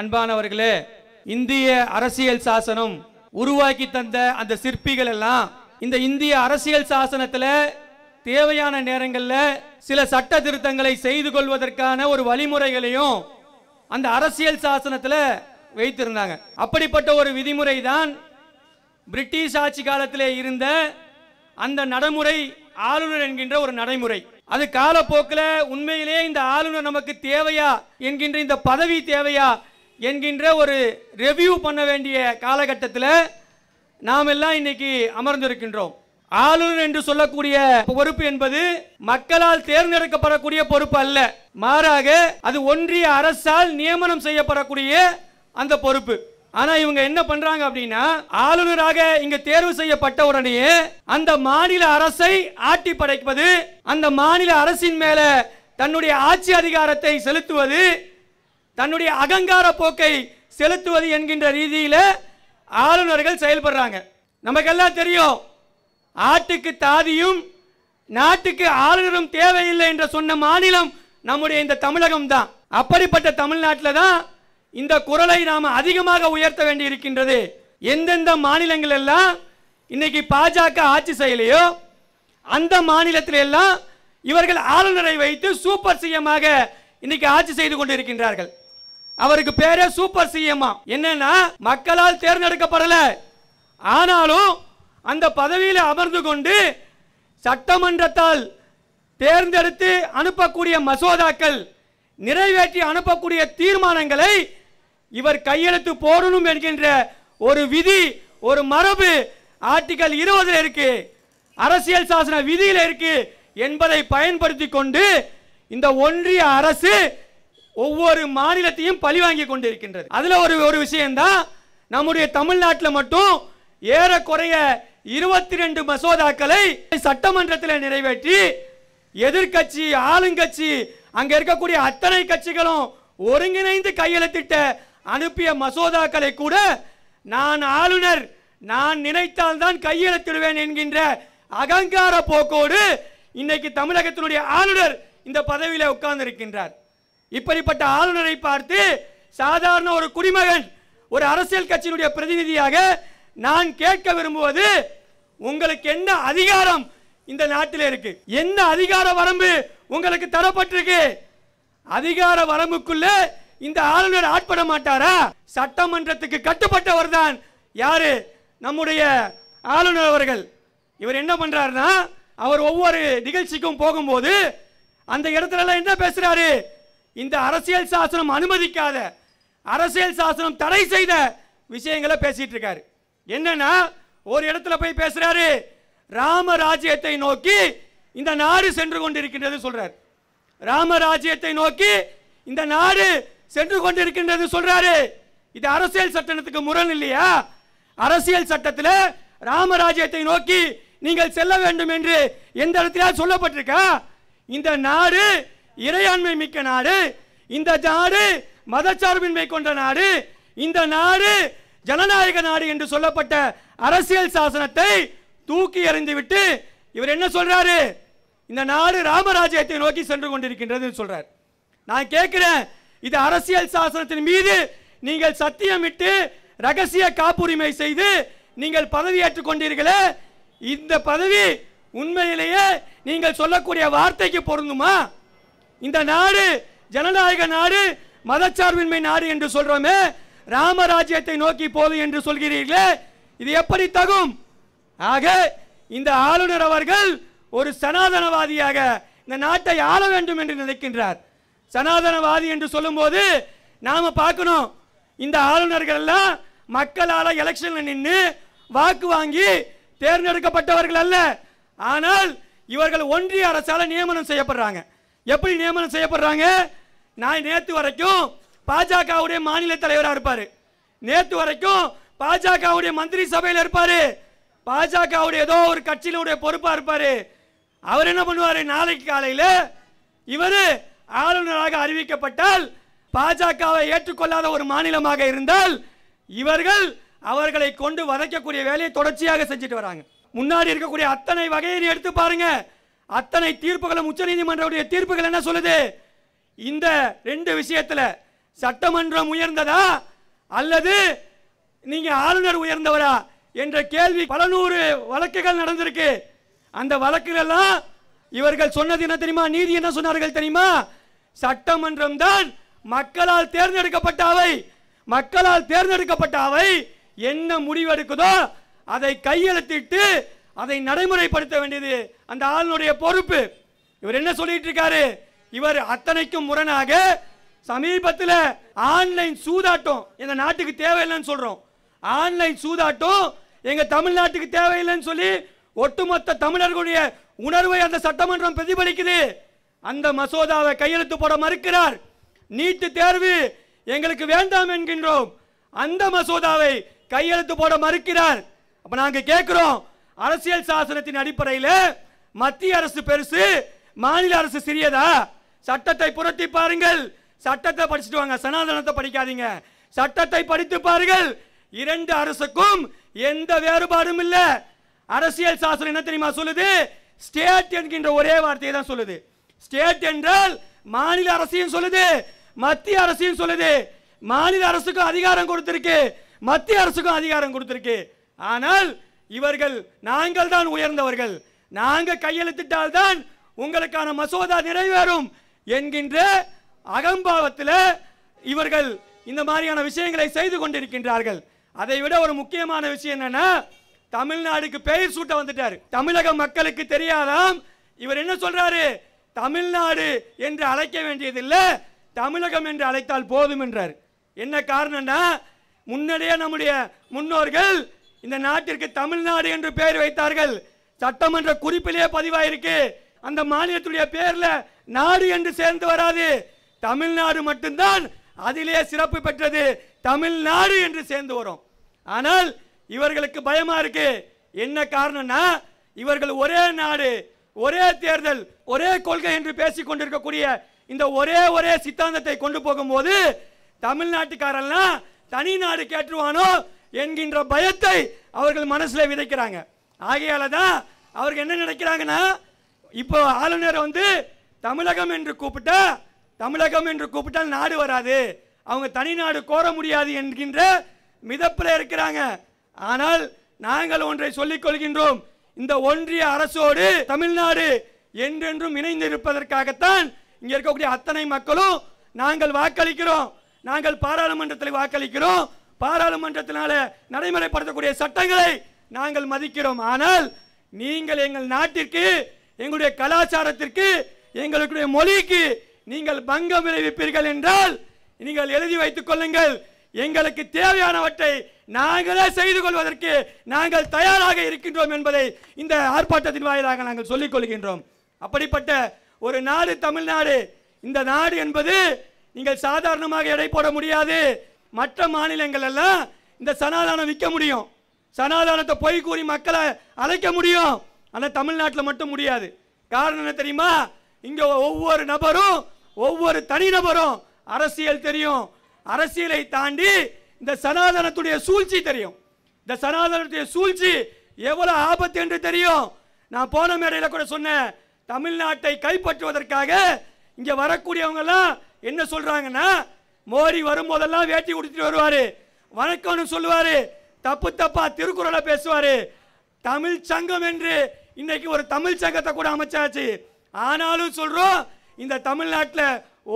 அன்பானவர்களே இந்திய அரசியல் சாசனம் உருவாக்கி தந்த அந்த சிற்பிகள் எல்லாம் இந்த இந்திய அரசியல் சாசனத்தில் தேவையான நேரங்களில் சில சட்ட திருத்தங்களை செய்து கொள்வதற்கான ஒரு வழிமுறைகளையும் அந்த அரசியல் சாசனத்தில் வைத்திருந்தாங்க அப்படிப்பட்ட ஒரு விதிமுறை தான் பிரிட்டிஷ் ஆட்சி காலத்திலே இருந்த அந்த நடைமுறை ஆளுநர் என்கின்ற ஒரு நடைமுறை அது காலப்போக்கில் உண்மையிலே இந்த ஆளுநர் நமக்கு தேவையா என்கின்ற இந்த பதவி தேவையா என்கின்ற ஒரு ரெவியூ பண்ண வேண்டிய காலகட்டத்தில் நாம் எல்லாம் இன்னைக்கு அமர்ந்திருக்கின்றோம் ஆளுநர் என்று சொல்லக்கூடிய பொறுப்பு என்பது மக்களால் தேர்ந்தெடுக்கப்படக்கூடிய பொறுப்பு அல்ல மாறாக அது ஒன்றிய அரசால் நியமனம் செய்யப்படக்கூடிய அந்த பொறுப்பு ஆனா இவங்க என்ன பண்றாங்க அப்படின்னா ஆளுநராக இங்க தேர்வு செய்யப்பட்ட உடனே அந்த மாநில அரசை ஆட்டி படைப்பது அந்த மாநில அரசின் மேல தன்னுடைய ஆட்சி அதிகாரத்தை செலுத்துவது தன்னுடைய அகங்கார போக்கை செலுத்துவது என்கின்ற ரீதியில் ஆளுநர்கள் செயல்படுறாங்க நமக்கெல்லாம் தெரியும் ஆட்டுக்கு தாதியும் நாட்டுக்கு ஆளுநரும் தேவையில்லை என்று சொன்ன மாநிலம் நம்முடைய இந்த தமிழகம் தான் அப்படிப்பட்ட தமிழ்நாட்டில் தான் இந்த குரலை நாம் அதிகமாக உயர்த்த வேண்டி இருக்கின்றது எந்தெந்த மாநிலங்கள் எல்லாம் இன்னைக்கு பாஜக ஆட்சி செய்யலையோ அந்த மாநிலத்தில எல்லாம் இவர்கள் ஆளுநரை வைத்து சூப்பர் சிஎமாக இன்னைக்கு ஆட்சி செய்து கொண்டிருக்கின்றார்கள் அவருக்கு பேரே சூப்பர் சிஎம்மா என்னன்னா மக்களால் தேர்ந்தெடுக்கப்படல ஆனாலும் அந்த பதவியில் அமர்ந்து கொண்டு சட்டமன்றத்தால் தேர்ந்தெடுத்து அனுப்பக்கூடிய மசோதாக்கள் நிறைவேற்றி அனுப்பக்கூடிய தீர்மானங்களை இவர் கையெழுத்து போடணும் என்கின்ற ஒரு விதி ஒரு மரபு ஆர்டிகல் இருபதுல இருக்கு அரசியல் சாசன விதியில் இருக்கு என்பதை பயன்படுத்தி கொண்டு இந்த ஒன்றிய அரசு ஒவ்வொரு மாநிலத்தையும் பழி வாங்கி கொண்டிருக்கின்றது அதில் ஒரு ஒரு விஷயம்தான் நம்முடைய தமிழ்நாட்டில் மட்டும் ஏறக்குறைய இருபத்தி ரெண்டு மசோதாக்களை சட்டமன்றத்தில் நிறைவேற்றி எதிர்கட்சி ஆளுங்கட்சி அங்கே இருக்கக்கூடிய அத்தனை கட்சிகளும் ஒருங்கிணைந்து கையெழுத்திட்ட அனுப்பிய மசோதாக்களை கூட நான் ஆளுநர் நான் நினைத்தால் தான் கையெழுத்திடுவேன் என்கின்ற அகங்கார போக்கோடு இன்னைக்கு தமிழகத்தினுடைய ஆளுநர் இந்த பதவியில் உட்கார்ந்து இருக்கின்றார் இப்படிப்பட்ட ஆளுநரை பார்த்து சாதாரண ஒரு குடிமகன் ஒரு அரசியல் கட்சியினுடைய பிரதிநிதியாக நான் கேட்க விரும்புவது உங்களுக்கு என்ன அதிகாரம் இந்த நாட்டில் இருக்கு என்ன அதிகார வரம்பு உங்களுக்கு தரப்பட்டிருக்கு அதிகார வரம்புக்குள்ள இந்த ஆளுநர் ஆட்பட மாட்டாரா சட்டமன்றத்துக்கு கட்டுப்பட்டவர் தான் யாரு நம்முடைய ஆளுநர் அவர்கள் இவர் என்ன பண்றாருன்னா அவர் ஒவ்வொரு நிகழ்ச்சிக்கும் போகும்போது அந்த இடத்துலலாம் என்ன பேசுறாரு இந்த அரசியல் சாசனம் அனுமதிக்காத அரசியல் சாசனம் தடை செய்த விஷயங்களை பேசிட்டு இருக்காரு என்னன்னா ஒரு இடத்துல போய் பேசுறாரு ராமராஜ்யத்தை நோக்கி இந்த நாடு சென்று கொண்டிருக்கின்றது சொல்றாரு ராமராஜ்யத்தை நோக்கி இந்த நாடு சென்று கொண்டிருக்கின்றது சொல்றாரு இது அரசியல் சட்டத்துக்கு முரண் இல்லையா அரசியல் சட்டத்தில் ராமராஜ்யத்தை நோக்கி நீங்கள் செல்ல வேண்டும் என்று எந்த இடத்திலாவது சொல்லப்பட்டிருக்கா இந்த நாடு இறையாண்மை மிக்க நாடு இந்த நாடு மதச்சார்பின்மை கொண்ட நாடு இந்த நாடு ஜனநாயக நாடு என்று சொல்லப்பட்ட அரசியல் சாசனத்தை தூக்கி எறிந்துவிட்டு இவர் என்ன சொல்றாரு இந்த நாடு ராமராஜ்யத்தை நோக்கி சென்று கொண்டிருக்கின்றது சொல்றார் நான் கேட்கிறேன் இது அரசியல் சாசனத்தின் மீது நீங்கள் சத்தியமிட்டு ரகசிய காப்புரிமை செய்து நீங்கள் பதவியேற்றுக் கொண்டீர்களே இந்த பதவி உண்மையிலேயே நீங்கள் சொல்லக்கூடிய வார்த்தைக்கு பொருந்துமா இந்த நாடு ஜனநாயக நாடு மதச்சார்பின்மை நாடு என்று சொல்றோமே ராமராஜ்யத்தை நோக்கி போது என்று சொல்கிறீர்களே இது எப்படி தகும் ஆக இந்த ஆளுநர் அவர்கள் ஒரு சனாதனவாதியாக இந்த நாட்டை ஆள வேண்டும் என்று நினைக்கின்றார் சனாதனவாதி என்று சொல்லும்போது நாம் பார்க்கணும் இந்த ஆளுநர்கள் எல்லாம் மக்களால் எலெக்ஷனில் நின்று வாக்கு வாங்கி தேர்ந்தெடுக்கப்பட்டவர்கள் அல்ல ஆனால் இவர்கள் ஒன்றிய அரசால் நியமனம் செய்யப்படுறாங்க எப்படி நியமனம் செய்யப்படுறாங்க நான் நேற்று வரைக்கும் பாஜகவுடைய மாநில தலைவராக இருப்பார் நேற்று வரைக்கும் பாஜகவுடைய மந்திரி சபையில் இருப்பார் பாஜகவுடைய ஏதோ ஒரு கட்சியினுடைய பொறுப்பாக இருப்பார் அவர் என்ன பண்ணுவார் நாளைக்கு காலையில் இவர் ஆளுநராக அறிவிக்கப்பட்டால் பாஜகவை ஏற்றுக்கொள்ளாத ஒரு மாநிலமாக இருந்தால் இவர்கள் அவர்களை கொண்டு வதைக்கக்கூடிய வேலையை தொடர்ச்சியாக செஞ்சுட்டு வராங்க முன்னாடி இருக்கக்கூடிய அத்தனை வகையை எடுத்து பாருங்கள் அத்தனை தீர்ப்புகளும் உச்சநீதிமன்றவுடைய தீர்ப்புகள் என்ன சொல்லுது இந்த ரெண்டு விஷயத்தில் சட்டமன்றம் உயர்ந்ததா அல்லது நீங்கள் ஆளுநர் உயர்ந்தவரா என்ற கேள்வி பல நூறு வழக்குகள் நடந்திருக்கு அந்த வழக்குகள் எல்லாம் இவர்கள் சொன்னது என்ன தெரியுமா நீதி என்ன சொன்னார்கள் தெரியுமா சட்டமன்றம் தான் மக்களால் தேர்ந்தெடுக்கப்பட்ட அவை மக்களால் தேர்ந்தெடுக்கப்பட்ட அவை என்ன முடிவெடுக்குதோ அதை கையெழுத்திட்டு அதை நடைமுறைப்படுத்த வேண்டியது அந்த ஆளுடைய பொறுப்பு இவர் என்ன சொல்லிட்டு இருக்காரு இவர் அத்தனைக்கும் முரணாக சமீபத்தில் ஆன்லைன் சூதாட்டம் எங்கள் நாட்டுக்கு தேவையில்லைன்னு சொல்கிறோம் ஆன்லைன் சூதாட்டம் எங்கள் தமிழ்நாட்டுக்கு தேவையில்லைன்னு சொல்லி ஒட்டுமொத்த தமிழர்களுடைய உணர்வை அந்த சட்டமன்றம் பிரதிபலிக்குது அந்த மசோதாவை கையெழுத்து போட மறுக்கிறார் நீட்டு தேர்வு எங்களுக்கு வேண்டாம் என்கின்றோம் அந்த மசோதாவை கையெழுத்து போட மறுக்கிறார் அப்போ நாங்கள் கேட்குறோம் அரசியல் சாசனத்தின் அடிப்படையில் மத்திய அரசு பெருசு மாநில அரசு சிறியதா சட்டத்தை புரட்டி பாருங்கள் சட்டத்தை படிச்சுட்டு வாங்க சனாதனத்தை படிக்காதீங்க சட்டத்தை படித்து பாருங்கள் இரண்டு அரசுக்கும் எந்த வேறுபாடும் இல்லை அரசியல் சாசனம் என்ன தெரியுமா சொல்லுது ஸ்டேட் என்கின்ற ஒரே வார்த்தையை தான் சொல்லுது ஸ்டேட் என்றால் மாநில அரசையும் சொல்லுது மத்திய அரசையும் சொல்லுது மாநில அரசுக்கும் அதிகாரம் கொடுத்திருக்கு மத்திய அரசுக்கும் அதிகாரம் கொடுத்திருக்கு ஆனால் இவர்கள் நாங்கள் தான் உயர்ந்தவர்கள் நாங்கள் கையெழுத்திட்டால்தான் உங்களுக்கான மசோதா நிறைவேறும் என்கின்ற அகம்பாவத்தில் இவர்கள் இந்த மாதிரியான விஷயங்களை செய்து கொண்டிருக்கின்றார்கள் அதை விட ஒரு முக்கியமான விஷயம் என்னன்னா தமிழ்நாடுக்கு பெயர் சூட்ட வந்துட்டார் தமிழக மக்களுக்கு தெரியாதாம் இவர் என்ன சொல்றாரு தமிழ்நாடு என்று அழைக்க வேண்டியதில்லை தமிழகம் என்று அழைத்தால் போதும் என்றார் என்ன காரணம்னா முன்னாடியே நம்முடைய முன்னோர்கள் இந்த நாட்டிற்கு தமிழ்நாடு என்று பெயர் வைத்தார்கள் சட்டமன்ற குறிப்பிலே பதிவாயிருக்கு அந்த மாநிலத்துடைய பேர்ல நாடு என்று சேர்ந்து வராது தமிழ்நாடு மட்டும்தான் அதிலே சிறப்பு பெற்றது தமிழ்நாடு என்று சேர்ந்து வரும் ஆனால் இவர்களுக்கு பயமா இருக்கு என்ன காரணம்னா இவர்கள் ஒரே நாடு ஒரே தேர்தல் ஒரே கொள்கை என்று பேசிக் கொண்டிருக்கக்கூடிய இந்த ஒரே ஒரே சித்தாந்தத்தை கொண்டு போகும்போது தமிழ்நாட்டுக்காரெல்லாம் தனி நாடு கேட்டுருவானோ என்கின்ற பயத்தை அவர்கள் மனசில் விதைக்கிறாங்க ஆகையால தான் அவருக்கு என்ன நினைக்கிறாங்கன்னா இப்போ ஆளுநரை வந்து தமிழகம் என்று கூப்பிட்டா தமிழகம் என்று கூப்பிட்டால் நாடு வராது அவங்க தனி நாடு கோர முடியாது என்கின்ற மிதப்பில் இருக்கிறாங்க ஆனால் நாங்கள் ஒன்றை சொல்லிக் கொள்கின்றோம் இந்த ஒன்றிய அரசோடு தமிழ்நாடு என்றென்றும் இணைந்து இருப்பதற்காகத்தான் இங்கே இருக்கக்கூடிய அத்தனை மக்களும் நாங்கள் வாக்களிக்கிறோம் நாங்கள் பாராளுமன்றத்தில் வாக்களிக்கிறோம் பாராளுமன்றத்தினால நடைமுறைப்படுத்தக்கூடிய சட்டங்களை நாங்கள் மதிக்கிறோம் ஆனால் நீங்கள் எங்கள் நாட்டிற்கு எங்களுடைய கலாச்சாரத்திற்கு எங்களுடைய மொழிக்கு நீங்கள் பங்கம் விளைவிப்பீர்கள் என்றால் நீங்கள் எழுதி வைத்துக் கொள்ளுங்கள் எங்களுக்கு தேவையானவற்றை நாங்களே செய்து கொள்வதற்கு நாங்கள் தயாராக இருக்கின்றோம் என்பதை இந்த ஆர்ப்பாட்டத்தின் வாயிலாக நாங்கள் சொல்லிக் கொள்கின்றோம் அப்படிப்பட்ட ஒரு நாடு தமிழ்நாடு இந்த நாடு என்பது நீங்கள் சாதாரணமாக எடை போட முடியாது மற்ற மாநிலங்கள் எல்லாம் இந்த சனாதானம் விற்க முடியும் சனாதானத்தை பொய் கூறி மக்களை அழைக்க முடியும் ஆனால் தமிழ்நாட்டில் மட்டும் முடியாது காரணம் என்ன தெரியுமா இங்கே ஒவ்வொரு நபரும் ஒவ்வொரு தனிநபரும் அரசியல் தெரியும் அரசியலை தாண்டி இந்த சனாதனத்துடைய சூழ்ச்சி தெரியும் இந்த சனாதனத்துடைய சூழ்ச்சி எவ்வளோ ஆபத்து என்று தெரியும் நான் போன மேடையில் கூட சொன்னேன் தமிழ்நாட்டை கைப்பற்றுவதற்காக இங்கே வரக்கூடியவங்கெல்லாம் என்ன சொல்கிறாங்கன்னா மோடி வரும்போதெல்லாம் வேட்டி கொடுத்துட்டு வருவார் வணக்கம்னு சொல்லுவார் தப்பு தப்பா திருக்குறளை பேசுவார் தமிழ் சங்கம் என்று இன்னைக்கு ஒரு தமிழ் சங்கத்தை கூட அமைச்சாச்சு ஆனாலும் சொல்கிறோம் இந்த தமிழ்நாட்டில்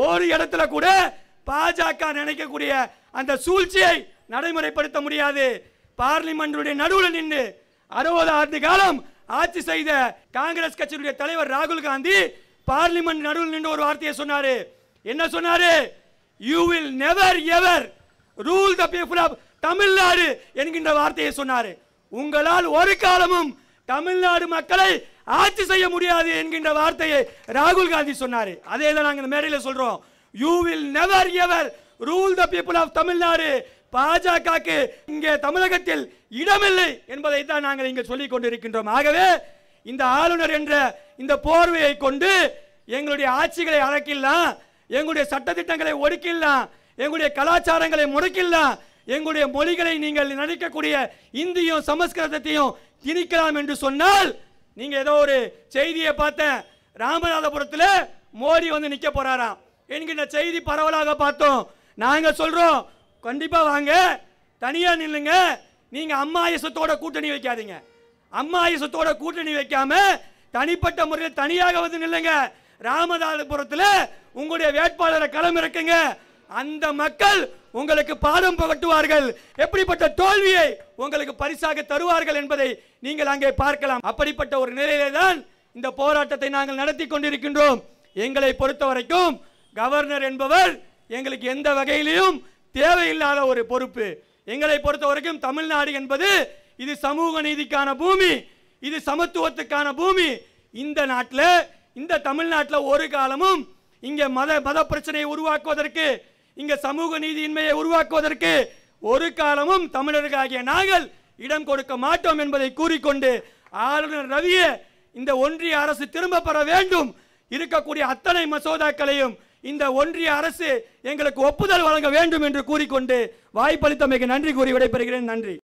ஒரு இடத்துல கூட பாஜக நினைக்கக்கூடிய அந்த சூழ்ச்சியை நடைமுறைப்படுத்த முடியாது பார்லிமெண்ட்டுடைய நடுவில் நின்று அறுபது ஆண்டு காலம் ஆட்சி செய்த காங்கிரஸ் கட்சியினுடைய தலைவர் ராகுல் காந்தி பார்லிமெண்ட் நடுவில் நின்று ஒரு வார்த்தையை சொன்னார் என்ன சொன்னார் you will never ever rule the people of Tamil Nadu என்கின்ற வார்த்தையை சொன்னார் உங்களால் ஒரு காலமும் தமிழ்நாடு மக்களை ஆட்சி செய்ய முடியாது என்கின்ற வார்த்தையை ராகுல் காந்தி சொன்னார் அதே தான் நாங்கள் இந்த மேடையில் சொல்கிறோம் you will never ever rule the people of Tamil Nadu பாஜகக்கு இங்கே தமிழகத்தில் இடமில்லை என்பதை தான் நாங்கள் இங்கே சொல்லிக் கொண்டிருக்கின்றோம் ஆகவே இந்த ஆளுநர் என்ற இந்த போர்வையை கொண்டு எங்களுடைய ஆட்சிகளை அழைக்கலாம் எங்களுடைய சட்டத்திட்டங்களை ஒடுக்கலாம் எங்களுடைய கலாச்சாரங்களை முடக்கலாம் எங்களுடைய மொழிகளை நீங்கள் நினைக்கக்கூடிய இந்தியும் சமஸ்கிருதத்தையும் திணிக்கலாம் என்று சொன்னால் நீங்கள் ஏதோ ஒரு செய்தியை பார்த்தேன் ராமநாதபுரத்தில் மோடி வந்து நிற்க போகிறாராம் என்கின்ற செய்தி பரவலாக பார்த்தோம் நாங்கள் சொல்கிறோம் கண்டிப்பாக வாங்க தனியாக நில்லுங்க நீங்கள் இசத்தோட கூட்டணி வைக்காதீங்க இசத்தோட கூட்டணி வைக்காம தனிப்பட்ட முறையில் தனியாக வந்து நில்லுங்க ராமநாதபுரத்தில் உங்களுடைய வேட்பாளரை களம் இருக்குங்க அந்த மக்கள் உங்களுக்கு பாடம் புகட்டுவார்கள் எப்படிப்பட்ட தோல்வியை உங்களுக்கு பரிசாக தருவார்கள் என்பதை நீங்கள் அங்கே பார்க்கலாம் அப்படிப்பட்ட ஒரு நிலையிலே தான் இந்த போராட்டத்தை நாங்கள் நடத்தி கொண்டிருக்கின்றோம் எங்களை பொறுத்த வரைக்கும் கவர்னர் என்பவர் எங்களுக்கு எந்த வகையிலையும் தேவையில்லாத ஒரு பொறுப்பு எங்களை பொறுத்த வரைக்கும் தமிழ்நாடு என்பது இது சமூக நீதிக்கான பூமி இது சமத்துவத்துக்கான பூமி இந்த நாட்டில் இந்த தமிழ்நாட்டில் ஒரு காலமும் இங்கே மத மத பிரச்சனையை உருவாக்குவதற்கு இங்கே சமூக நீதியின்மையை உருவாக்குவதற்கு ஒரு காலமும் தமிழர்களாகிய நாங்கள் இடம் கொடுக்க மாட்டோம் என்பதை கூறிக்கொண்டு ஆளுநர் ரவியை இந்த ஒன்றிய அரசு திரும்ப பெற வேண்டும் இருக்கக்கூடிய அத்தனை மசோதாக்களையும் இந்த ஒன்றிய அரசு எங்களுக்கு ஒப்புதல் வழங்க வேண்டும் என்று கூறிக்கொண்டு வாய்ப்பளித்தமைக்கு நன்றி கூறி விடைபெறுகிறேன் நன்றி